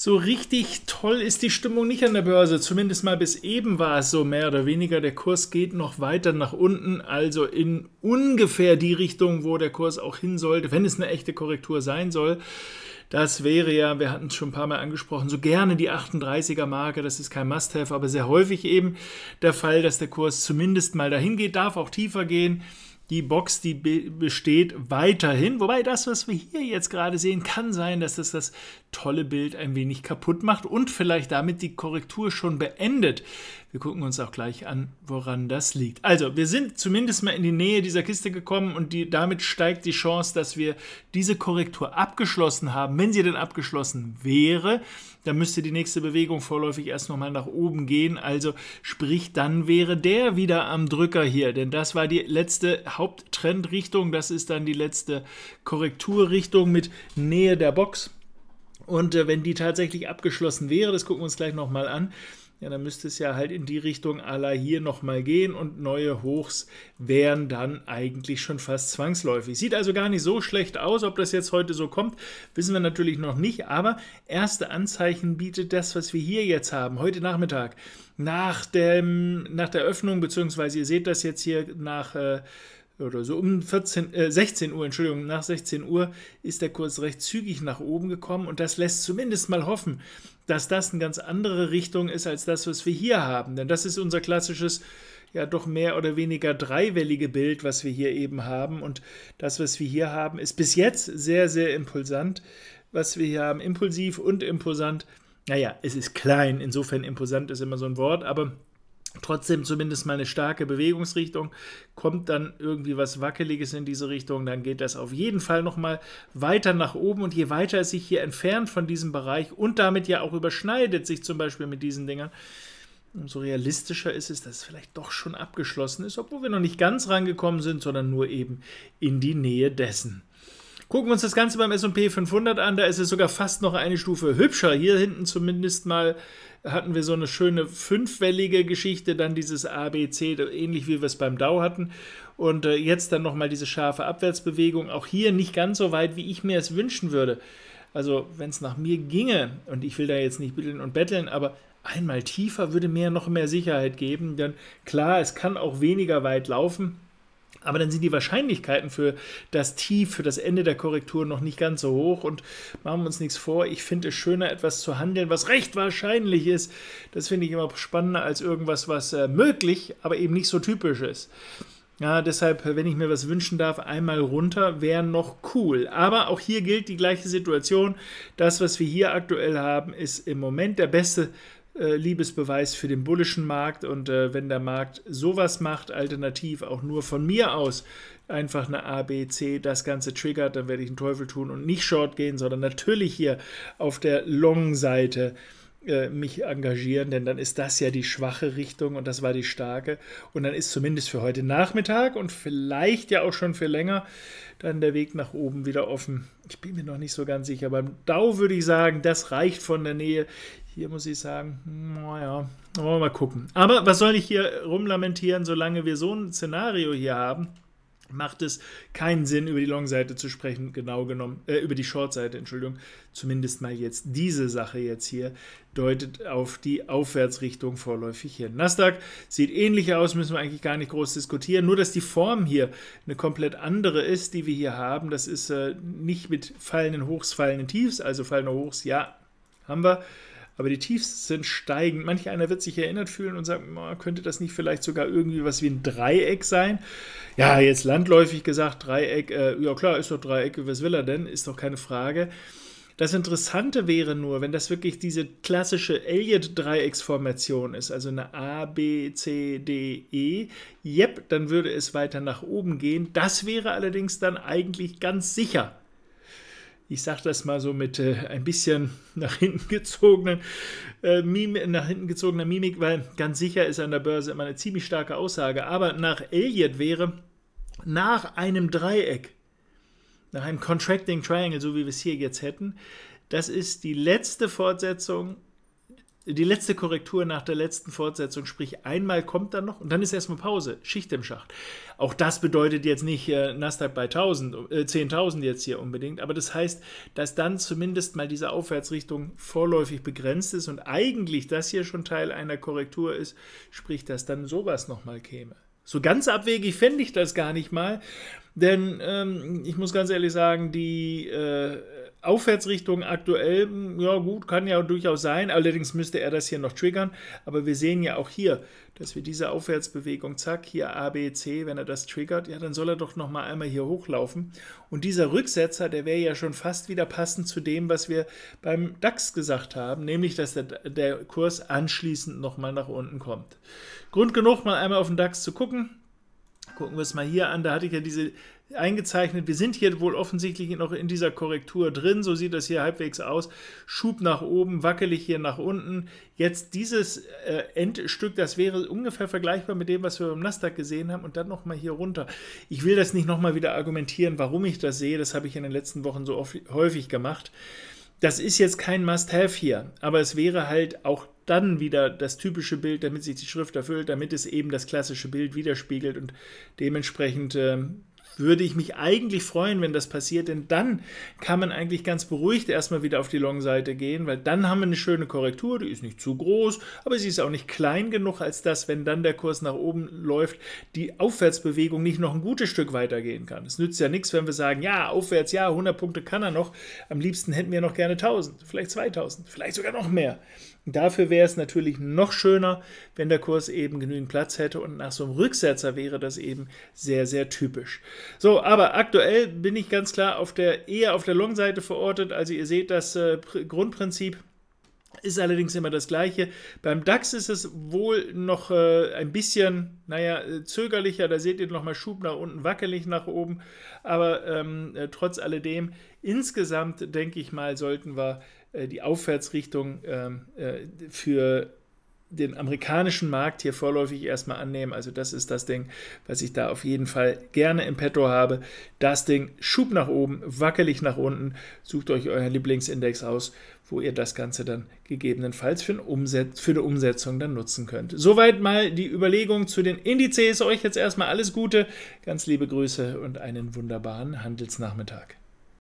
So richtig toll ist die Stimmung nicht an der Börse. Zumindest mal bis eben war es so mehr oder weniger. Der Kurs geht noch weiter nach unten, also in ungefähr die Richtung, wo der Kurs auch hin sollte, wenn es eine echte Korrektur sein soll. Das wäre ja, wir hatten es schon ein paar Mal angesprochen, so gerne die 38er-Marke, das ist kein Must-Have, aber sehr häufig eben der Fall, dass der Kurs zumindest mal dahin geht, darf auch tiefer gehen. Die Box, die be besteht weiterhin. Wobei das, was wir hier jetzt gerade sehen, kann sein, dass das das tolle Bild ein wenig kaputt macht und vielleicht damit die Korrektur schon beendet. Wir gucken uns auch gleich an, woran das liegt. Also, wir sind zumindest mal in die Nähe dieser Kiste gekommen und die, damit steigt die Chance, dass wir diese Korrektur abgeschlossen haben. Wenn sie denn abgeschlossen wäre, dann müsste die nächste Bewegung vorläufig erst nochmal nach oben gehen. Also, sprich, dann wäre der wieder am Drücker hier, denn das war die letzte Haupttrendrichtung. Das ist dann die letzte Korrekturrichtung mit Nähe der Box. Und äh, wenn die tatsächlich abgeschlossen wäre, das gucken wir uns gleich nochmal an, ja, dann müsste es ja halt in die Richtung aller hier nochmal gehen und neue Hochs wären dann eigentlich schon fast zwangsläufig. Sieht also gar nicht so schlecht aus, ob das jetzt heute so kommt, wissen wir natürlich noch nicht, aber erste Anzeichen bietet das, was wir hier jetzt haben, heute Nachmittag. Nach, dem, nach der Öffnung, beziehungsweise ihr seht das jetzt hier nach äh, oder so um 14, äh, 16 Uhr, Entschuldigung, nach 16 Uhr ist der Kurs recht zügig nach oben gekommen und das lässt zumindest mal hoffen, dass das eine ganz andere Richtung ist als das, was wir hier haben. Denn das ist unser klassisches, ja doch mehr oder weniger dreiwellige Bild, was wir hier eben haben. Und das, was wir hier haben, ist bis jetzt sehr, sehr impulsant. Was wir hier haben, impulsiv und imposant. Naja, es ist klein, insofern imposant ist immer so ein Wort, aber trotzdem zumindest mal eine starke Bewegungsrichtung. Kommt dann irgendwie was Wackeliges in diese Richtung, dann geht das auf jeden Fall nochmal weiter nach oben. Und je weiter es sich hier entfernt von diesem Bereich und damit ja auch überschneidet sich zum Beispiel mit diesen Dingern, umso realistischer ist es, dass es vielleicht doch schon abgeschlossen ist, obwohl wir noch nicht ganz rangekommen sind, sondern nur eben in die Nähe dessen. Gucken wir uns das Ganze beim S&P 500 an, da ist es sogar fast noch eine Stufe hübscher. Hier hinten zumindest mal hatten wir so eine schöne fünfwellige Geschichte, dann dieses ABC, ähnlich wie wir es beim DAO hatten. Und äh, jetzt dann nochmal diese scharfe Abwärtsbewegung. Auch hier nicht ganz so weit, wie ich mir es wünschen würde. Also, wenn es nach mir ginge, und ich will da jetzt nicht bitteln und betteln, aber einmal tiefer würde mir noch mehr Sicherheit geben. Denn klar, es kann auch weniger weit laufen. Aber dann sind die Wahrscheinlichkeiten für das Tief, für das Ende der Korrektur noch nicht ganz so hoch und machen wir uns nichts vor. Ich finde es schöner, etwas zu handeln, was recht wahrscheinlich ist. Das finde ich immer spannender als irgendwas, was äh, möglich, aber eben nicht so typisch ist. Ja, deshalb, wenn ich mir was wünschen darf, einmal runter wäre noch cool. Aber auch hier gilt die gleiche Situation. Das, was wir hier aktuell haben, ist im Moment der beste äh, Liebesbeweis für den bullischen Markt. Und äh, wenn der Markt sowas macht, alternativ auch nur von mir aus einfach eine ABC das Ganze triggert, dann werde ich einen Teufel tun und nicht Short gehen, sondern natürlich hier auf der Long-Seite äh, mich engagieren, denn dann ist das ja die schwache Richtung und das war die starke. Und dann ist zumindest für heute Nachmittag und vielleicht ja auch schon für länger dann der Weg nach oben wieder offen. Ich bin mir noch nicht so ganz sicher. Beim Dau würde ich sagen, das reicht von der Nähe. Hier muss ich sagen, naja, wollen wir mal gucken. Aber was soll ich hier rumlamentieren, solange wir so ein Szenario hier haben? macht es keinen Sinn, über die Long-Seite zu sprechen, genau genommen, äh, über die short Entschuldigung, zumindest mal jetzt diese Sache jetzt hier, deutet auf die Aufwärtsrichtung vorläufig hin. Nasdaq sieht ähnlich aus, müssen wir eigentlich gar nicht groß diskutieren, nur dass die Form hier eine komplett andere ist, die wir hier haben, das ist äh, nicht mit fallenden Hochs, fallenden Tiefs, also fallende Hochs, ja, haben wir, aber die Tiefs sind steigend. Manch einer wird sich erinnert fühlen und sagen, könnte das nicht vielleicht sogar irgendwie was wie ein Dreieck sein? Ja, jetzt landläufig gesagt, Dreieck, äh, ja klar, ist doch Dreieck, was will er denn? Ist doch keine Frage. Das Interessante wäre nur, wenn das wirklich diese klassische Elliott-Dreiecksformation ist, also eine A, B, C, D, E, yep, dann würde es weiter nach oben gehen. Das wäre allerdings dann eigentlich ganz sicher ich sage das mal so mit äh, ein bisschen nach hinten gezogenen äh, Mimik, nach hinten gezogener Mimik, weil ganz sicher ist an der Börse immer eine ziemlich starke Aussage. Aber nach Elliott wäre nach einem Dreieck, nach einem Contracting Triangle, so wie wir es hier jetzt hätten, das ist die letzte Fortsetzung die letzte Korrektur nach der letzten Fortsetzung, sprich einmal kommt dann noch und dann ist erstmal Pause, Schicht im Schacht. Auch das bedeutet jetzt nicht äh, Nasdaq bei 1000, äh, 10.000 jetzt hier unbedingt, aber das heißt, dass dann zumindest mal diese Aufwärtsrichtung vorläufig begrenzt ist und eigentlich das hier schon Teil einer Korrektur ist, sprich, dass dann sowas nochmal käme. So ganz abwegig fände ich das gar nicht mal, denn ähm, ich muss ganz ehrlich sagen, die äh, Aufwärtsrichtung aktuell, hm, ja gut, kann ja durchaus sein. Allerdings müsste er das hier noch triggern. Aber wir sehen ja auch hier, dass wir diese Aufwärtsbewegung, zack, hier A, B, C, wenn er das triggert, ja, dann soll er doch nochmal einmal hier hochlaufen. Und dieser Rücksetzer, der wäre ja schon fast wieder passend zu dem, was wir beim DAX gesagt haben, nämlich, dass der, der Kurs anschließend nochmal nach unten kommt. Grund genug, mal einmal auf den DAX zu gucken. Gucken wir es mal hier an. Da hatte ich ja diese eingezeichnet. Wir sind hier wohl offensichtlich noch in dieser Korrektur drin. So sieht das hier halbwegs aus. Schub nach oben, wackelig hier nach unten. Jetzt dieses äh, Endstück, das wäre ungefähr vergleichbar mit dem, was wir beim Nasdaq gesehen haben. Und dann nochmal hier runter. Ich will das nicht nochmal wieder argumentieren, warum ich das sehe. Das habe ich in den letzten Wochen so oft, häufig gemacht das ist jetzt kein Must-Have hier, aber es wäre halt auch dann wieder das typische Bild, damit sich die Schrift erfüllt, damit es eben das klassische Bild widerspiegelt und dementsprechend ähm, würde ich mich eigentlich freuen, wenn das passiert, denn dann kann man eigentlich ganz beruhigt erstmal wieder auf die Long-Seite gehen, weil dann haben wir eine schöne Korrektur, die ist nicht zu groß, aber sie ist auch nicht klein genug, als dass, wenn dann der Kurs nach oben läuft, die Aufwärtsbewegung nicht noch ein gutes Stück weitergehen kann. Es nützt ja nichts, wenn wir sagen, ja, aufwärts, ja, 100 Punkte kann er noch, am liebsten hätten wir noch gerne 1000, vielleicht 2000, vielleicht sogar noch mehr. Dafür wäre es natürlich noch schöner, wenn der Kurs eben genügend Platz hätte und nach so einem Rücksetzer wäre das eben sehr, sehr typisch. So, aber aktuell bin ich ganz klar auf der, eher auf der Long-Seite verortet. Also ihr seht, das äh, Grundprinzip ist allerdings immer das gleiche. Beim DAX ist es wohl noch äh, ein bisschen, naja, äh, zögerlicher. Da seht ihr nochmal Schub nach unten, wackelig nach oben. Aber ähm, äh, trotz alledem, insgesamt denke ich mal, sollten wir äh, die Aufwärtsrichtung ähm, äh, für den amerikanischen Markt hier vorläufig erstmal annehmen. Also das ist das Ding, was ich da auf jeden Fall gerne im Petto habe. Das Ding Schub nach oben, wackelig nach unten. Sucht euch euren Lieblingsindex aus, wo ihr das Ganze dann gegebenenfalls für, für eine Umsetzung dann nutzen könnt. Soweit mal die Überlegung zu den Indizes. Euch jetzt erstmal alles Gute, ganz liebe Grüße und einen wunderbaren Handelsnachmittag.